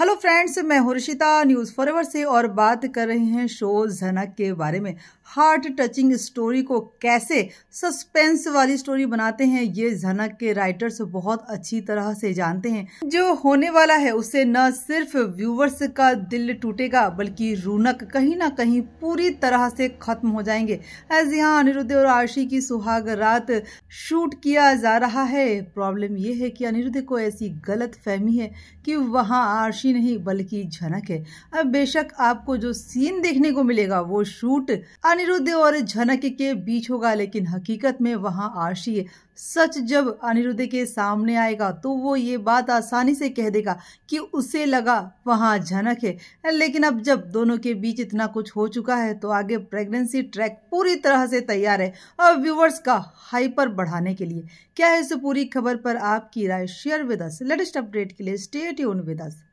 hello friends मैं हूँ news फॉरवर से और बात कर रहे हैं शो झनक के बारे में हार्ट टचिंग स्टोरी को कैसे सस्पेंस वाली स्टोरी बनाते हैं ये झनक के राइटर्स बहुत अच्छी तरह से जानते हैं जो होने वाला है उसे न सिर्फ व्यूवर्स का दिल टूटेगा बल्कि रौनक कहीं ना कहीं पूरी तरह से खत्म हो जाएंगे एज यहाँ अनिरुद्ध और आशी की सुहाग रात शूट किया जा रहा है प्रॉब्लम ये है कि अनिरुद्ध को ऐसी गलत फहमी है कि वहाँ आरशी खुशी नहीं बल्कि झनक है अब बेशक आपको जो सीन देखने को मिलेगा वो शूट अनिरुद्ध और झनक के बीच होगा लेकिन हकीकत में वहाँ आशी है सच जब अनिरुद्ध के सामने आएगा तो वो ये बात आसानी से कह देगा कि उसे लगा वहाँ झनक है लेकिन अब जब दोनों के बीच इतना कुछ हो चुका है तो आगे प्रेगनेंसी ट्रैक पूरी तरह से तैयार है और व्यूवर्स का हाइपर बढ़ाने के लिए क्या है इस पूरी खबर पर आपकी राय share with us latest update के लिए स्टे ट्यून विद अस